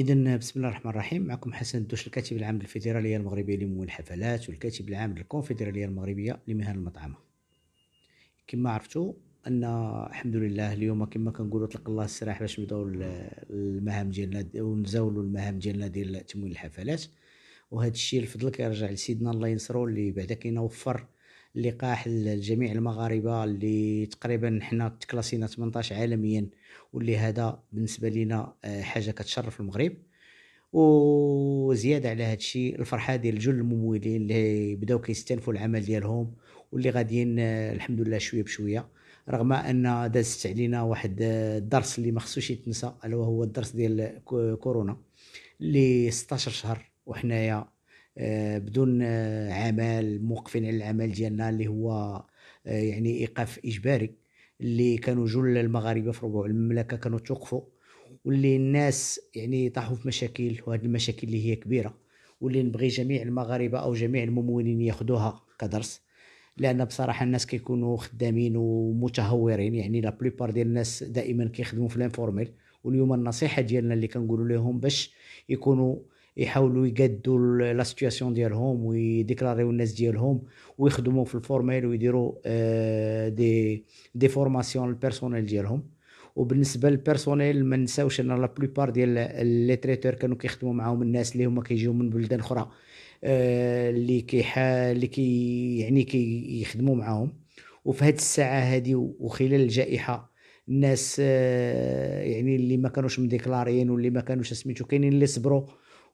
اذا بسم الله الرحمن الرحيم معكم حسن الدوش الكاتب العام للفيدراليه المغربيه لمول الحفلات والكاتب العام للكونفدراليه المغربيه لمهن المطعمه كما عرفتوا ان الحمد لله اليوم كما كنقولوا طلق الله السراح باش نبداو المهام ديالنا ونزاولوا المهام ديالنا ديال تمويل الحفلات وهذا الشيء الفضل كيرجع لسيدنا الله ينصرو اللي بعدا كينا وفر لقاح لجميع المغاربه اللي تقريبا حنا تكلاسينا 18 عالميا واللي هذا بالنسبه لنا آه، حاجه كتشرف المغرب وزياده على هذا الشيء الفرحه ديال جل الممولين اللي بداو كيستانفوا العمل ديالهم واللي غاديين آه، الحمد لله شويه بشويه رغم ان دازت علينا واحد آه، الدرس اللي ما خصوش يتنسى الا وهو الدرس ديال كورونا اللي 16 شهر وحنايا آه، بدون آه، عمل موقفين على العمل ديالنا اللي هو آه، يعني ايقاف اجباري اللي كانوا جل المغاربه في ربوع المملكه كانوا توقفوا واللي الناس يعني طاحوا في مشاكل وهذه المشاكل اللي هي كبيره واللي نبغي جميع المغاربه او جميع الممولين ياخذوها كدرس لان بصراحه الناس كيكونوا خدامين ومتهورين يعني لا بليبار ديال الناس دائما كيخدموا في الانفورميل واليوم النصيحه ديالنا اللي كنقولوا لهم باش يكونوا يحاولوا يقدوا لا سيتوياسيون ديالهم ويديكلاريو الناس ديالهم ويخدموا في الفورميل ويديروا آه، دي دي فورماسيون للبيرسونيل ديالهم وبالنسبه للبيرسونيل ما نساوش ان لا بلوبار ديال لي تريتور كانوا كيخدموا معاهم الناس اللي هما كيجيو من بلدان اخرى آه، اللي كي اللي كي يعني كيخدموا كي معاهم وفي هذه الساعه هذه وخلال الجائحه الناس آه، يعني اللي ما كانوش مديكلاريين واللي ما كانوش سميتو كاينين اللي صبروا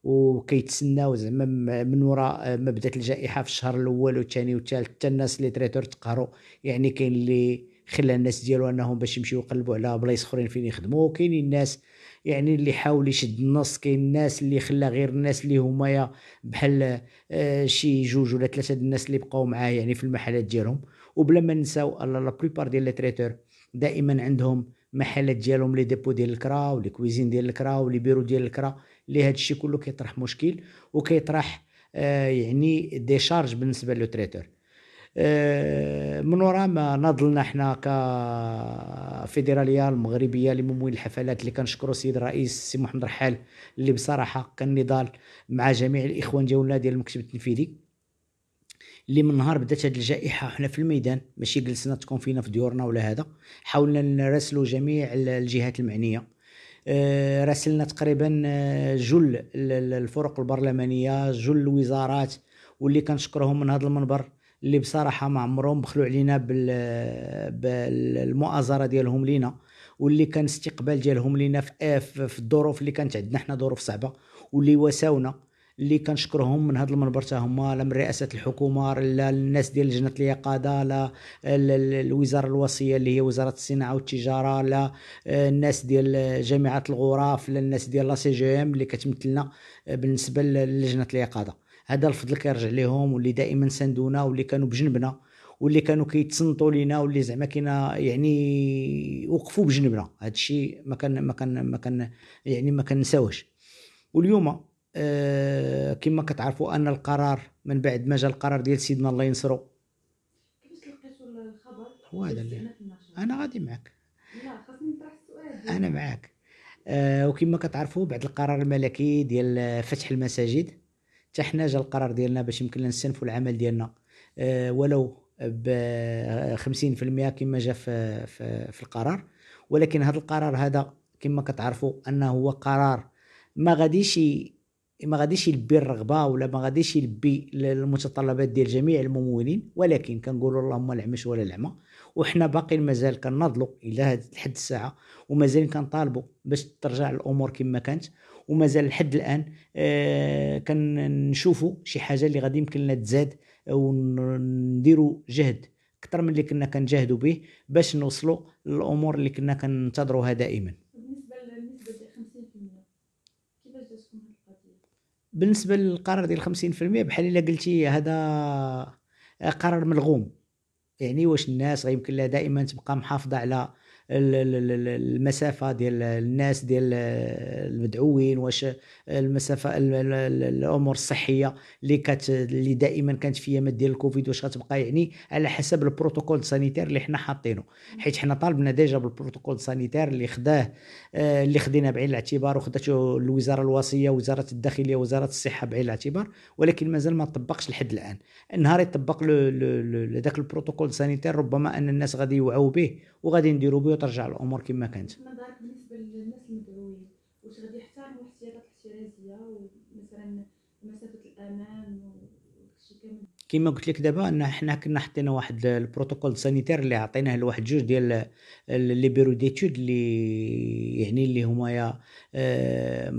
وكيتسناو زعما من وراء آه، ما بدات الجائحه في الشهر الاول والثاني والثالث حتى الناس اللي تريتور تقهروا يعني كاين اللي خلى الناس ديالو انهم باش يمشيو يقلبوا على بلايص اخرين فين يخدموا كاينين الناس يعني اللي حاول يشد النص كاين الناس اللي خلى غير الناس اللي هما بحال آه شي جوج ولا ثلاثه الناس اللي بقاو معاه يعني في المحلات ديالهم وبلا ما نساو لا بلوبار ديال لي تريتور دائما عندهم محلات ديالهم لي ديبو ديال الكرا ولي كويزين ديال الكرا ولي بيرو ديال الكرا اللي هذا الشيء كله كيطرح مشكل وكيطرح آه، يعني دي شارج بالنسبه لو تريتور آه، من وراء ما نضلنا حنا كفيدراليه المغربيه لممول الحفلات اللي كنشكروا السيد الرئيس السي محمد رحال اللي بصراحه كان نضال مع جميع الاخوان ديالنا ديال المكتب التنفيذي اللي من نهار بدات هذه الجائحه حنا في الميدان ماشي جلسنا تكون فينا في ديورنا ولا هذا حاولنا نراسلوا جميع الجهات المعنيه آه، راسلنا تقريبا آه، جل الفرق البرلمانيه جل الوزارات واللي كنشكرهم من هذا المنبر اللي بصراحه ما عمرهم بخلوا علينا بالمؤازره ديالهم لينا واللي كان استقبال ديالهم لينا آه، في الظروف اللي كانت عندنا حنا ظروف صعبه واللي وساونا اللي كنشكرهم من هذا المنبر حتى هما لا من رئاسه الحكومه لا الناس ديال لجنه اليقظه لا الوزاره الوصيه اللي هي وزاره الصناعه والتجاره لا آه، الناس ديال جامعه الغرف لا الناس ديال لا سي جي ام اللي كتمثلنا آه، بالنسبه للجنه اليقظه هذا الفضل كيرجع لهم واللي دائما ساندونا واللي كانوا بجنبنا واللي كانوا كيتصنتوا لينا واللي زعما كنا يعني وقفوا بجنبنا هذا الشيء ما كان ما كان ما كان يعني ما كنساوش واليوم آه، كما كتعرفوا ان القرار من بعد ما جا القرار ديال سيدنا الله ينصرو هو هذا اللي انا غادي معك انا معك آه، وكما كتعرفوا بعد القرار الملكي ديال فتح المساجد حتى حنا جا القرار ديالنا باش يمكن لنا نستنفوا العمل ديالنا آه، ولو ب 50% كما جا في, في, في القرار ولكن هذا القرار هذا كما كتعرفوا انه هو قرار ما غاديش ما غاديش يلبي الرغبه ولا ما غاديش يلبي المتطلبات ديال جميع الممولين ولكن كنقولوا اللهم العمش ولا العمى وحنا باقي مازال كنناضلوا الى لحد الساعه ومازال كنطالبوا باش ترجع الامور كما كانت ومازال لحد الان آه كنشوفوا شي حاجه اللي غادي يمكن لنا تزاد ونديروا جهد اكثر من اللي كنا كنجاهدوا به باش نوصلوا للامور اللي كنا كننتظروها دائما بالنسبه للقرار ديال 50% بحال الا قلتي هذا آه، قرار ملغوم يعني واش الناس غيمكن لها دائما تبقى محافظه على المسافه ديال الناس ديال المدعوين واش المسافه الامور الصحيه اللي كانت اللي دائما كانت في ايامات ديال الكوفيد واش غتبقى يعني على حسب البروتوكول سانيتير اللي حنا حاطينه حيت حنا طالبنا ديجا بالبروتوكول سانيتير اللي خداه آه، اللي خدينا بعين الاعتبار وخدته الوزاره الوصيه وزاره الداخليه وزاره الصحه بعين الاعتبار ولكن مازال ما طبقش لحد الان النهار يطبق ذاك البروتوكول سانيتير ربما ان الناس غادي يوعوا به وغادي نديروا به وترجع الامور كما كانت ما نظرك بالنسبه للناس المدعوين واش غادي يحترموا الاحتياطات الاحترازيه ومثلا مسافه الامان كما قلت لك دابا ان حنا كنا حطينا واحد البروتوكول سانيتير اللي عطيناه لواحد جوج ديال لي بيرو ديتود اللي يعني اللي همايا آه،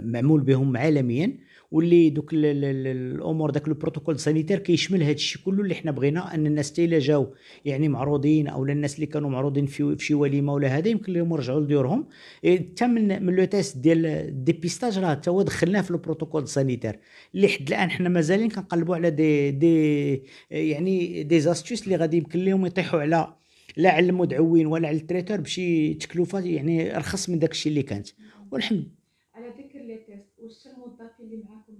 معمول بهم عالميا واللي دوك الامور داك البروتوكول سانيتير كيشمل هذا الشيء كله اللي حنا بغينا ان الناس تيلا الا جاو يعني معروضين او الناس اللي كانوا معروضين في, في شي وليمه ولا هذا يمكن لهم يرجعوا لديورهم إيه، حتى من من لو تيست ديال الديبيستاج راه حتى هو دخلناه في البروتوكول سانيتير اللي حد الان حنا مازالين كنقلبوا على دي دي يعني دي زاستيس اللي غادي يمكن لهم يطيحوا على لا على المدعوين ولا على التريتور بشي تكلفه يعني ارخص من داك الشيء اللي كانت والحمد على ذكر لي تيست وش الموظفين اللي معاكم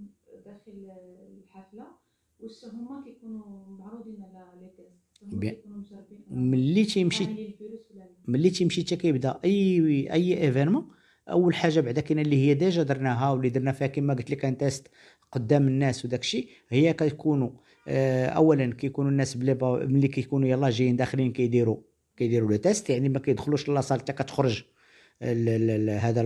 داخل الحفله وش هما كيكونوا معروضين على لي تيست ملي تيمشي ملي تيمشي حتى كيبدا اي اي ايفينمون اول حاجه بعدا كاينه اللي هي ديجا درناها واللي درنا فيها كما قلت لك ان تيست قدام الناس وداك الشيء هي كيكونوا آه، اولا كيكونوا الناس بلي ملي كيكونوا يلاه جايين داخلين كيديروا كيديروا لو تيست يعني ما كيدخلوش لا حتى كتخرج هذا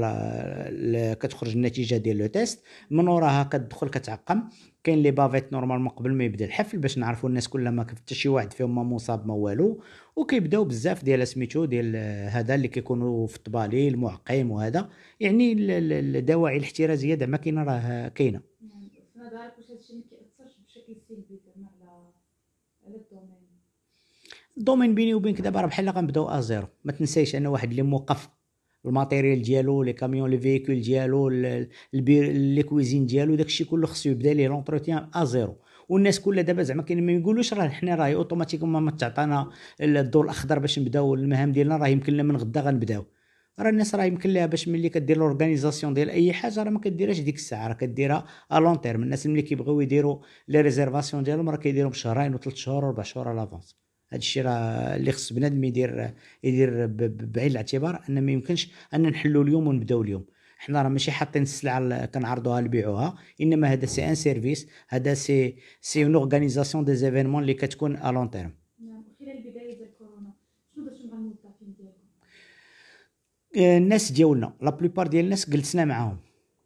كتخرج النتيجه ديال لو تيست من وراها كتدخل كتعقم كاين لي بافيت نورمالمون قبل ما يبدا الحفل باش نعرفوا الناس كلها ما حتى شي واحد فيهم ما مصاب ما والو وكيبداو بزاف ديال سميتو ديال هذا اللي كيكونوا في الطبالي المعقم وهذا يعني الدواعي الاحترازيه زعما كاينه راه كاينه في نظرك واش ما كيأثرش بشكل سلبي زعما على على الدومين الدومين بيني وبينك دابا راه بحال غنبداو زيرو ما تنسايش انا واحد اللي موقف الماتيريال ديالو لي كاميون لي فيكول ديالو لي كويزين ديالو داكشي كله خصو يبدا ليه لونتروتيان ا زيرو والناس كلها دابا زعما كاين ما يقولوش راه حنا راه اوتوماتيكومون ما تعطانا الضوء الاخضر باش نبداو المهام ديالنا راه يمكن لنا من غدا غنبداو راه الناس راه يمكن لها باش ملي كدير لورغانيزاسيون ديال اي حاجه راه ما كديرهاش ديك الساعه راه كديرها الون تيرم الناس ملي كيبغيو يديروا لي ريزيرفاسيون ديالهم راه كيديرهم شهرين وثلاث شهور وربع شهور على لافونس هذا الشيء راه اللي خص بنادم يدير يدير بعين الاعتبار ان ما يمكنش ان نحلوا اليوم ونبداو اليوم حنا راه ماشي حاطين السلعه كنعرضوها نبيعوها انما هذا سي ان سيرفيس هذا سي سي اون اورغانيزاسيون دي زيفينمون اللي كتكون ا لون تيرم خلال بدايه شنو مع الموظفين ديالكم آه، الناس ديالنا لا بلوبار ديال الناس جلسنا معاهم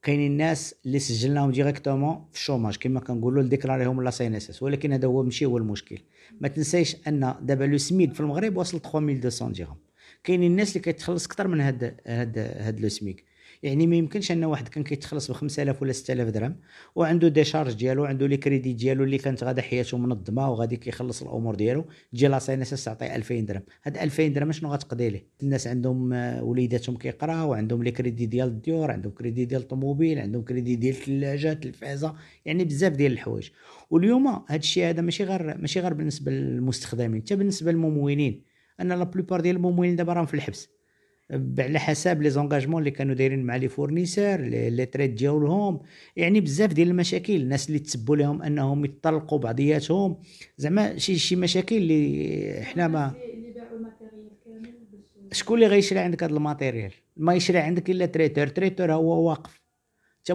كاينين الناس اللي سجلناهم ديريكتومون في الشوماج كما كنقولوا ديكلاريهم لا سي ان اس اس ولكن هذا هو ماشي هو المشكل ما تنسايش ان دابا لو سميك في المغرب وصل 3200 درهم كاينين الناس اللي كيتخلص اكثر من هاد هاد هاد لو سميك يعني ما يمكنش ان واحد كان كيتخلص ب 5000 ولا 6000 درهم وعنده دي شارج ديالو عنده لي كريدي ديالو اللي كانت غادا حياته منظمه وغادي كيخلص الامور ديالو تجي اس تعطيه 2000 درهم هاد 2000 درهم شنو غتقضي ليه الناس عندهم آه، وليداتهم كيقراو عندهم لي كريدي ديال الديور عندهم كريدي ديال الطوموبيل عندهم كريدي ديال الثلاجه التلفازه يعني بزاف ديال الحوايج واليوم هاد الشيء هذا ماشي غير ماشي غير بالنسبه للمستخدمين حتى بالنسبه للممولين ان لا بلوبار ديال الممولين دابا راهم في الحبس على حسب لي زونغاجمون اللي كانوا دايرين مع لي فورنيسور لي تريد ديالهم يعني بزاف ديال المشاكل الناس اللي تسبوا لهم انهم يطلقوا بعضياتهم زعما شي شي مشاكل اللي حنا ما شكون اللي غيشري عندك هذا الماتيريال ما يشري عندك الا تريتور تريتور هو واقف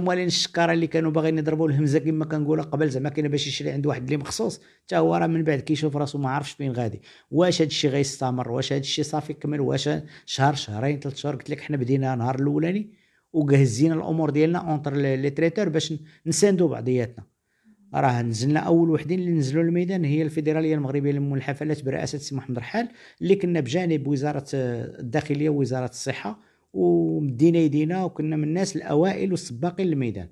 موالين الشكاره اللي كانوا باغيين يضربوا الهمزه كما كنقولها قبل زعما كاين باش يشري عند واحد اللي مخصوص حتى هو راه من بعد كيشوف راسو ما عارفش فين غادي واش هذا الشيء غيستمر واش هذا الشيء صافي كمل واش شهر شهرين ثلاث شهور قلت لك حنا بدينا نهار الاولاني وجهزينا الامور ديالنا اونتر لي تريتور باش نساندو بعضياتنا راه نزلنا اول وحدين اللي نزلوا الميدان هي الفيدراليه المغربيه للمول الحفلات برئاسه سي محمد رحال اللي كنا بجانب وزاره الداخليه ووزاره الصحه ومدينا يدينا وكنا من الناس الاوائل والسباقين للميدان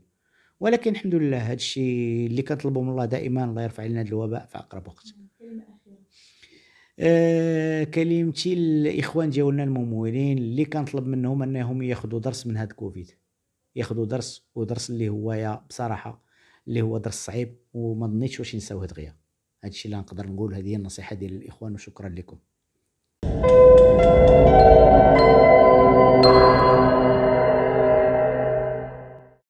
ولكن الحمد لله هذا الشيء اللي كنطلبوا من الله دائما الله يرفع لنا الوباء في اقرب وقت آه كلمتي الاخوان ديالنا الممولين اللي كنطلب منهم انهم ياخذوا درس من هذا كوفيد ياخذوا درس ودرس اللي هو يا بصراحه اللي هو درس صعيب وما ظنيتش واش نساوه دغيا هادشي اللي نقدر نقول هذه هي النصيحه ديال الاخوان وشكرا لكم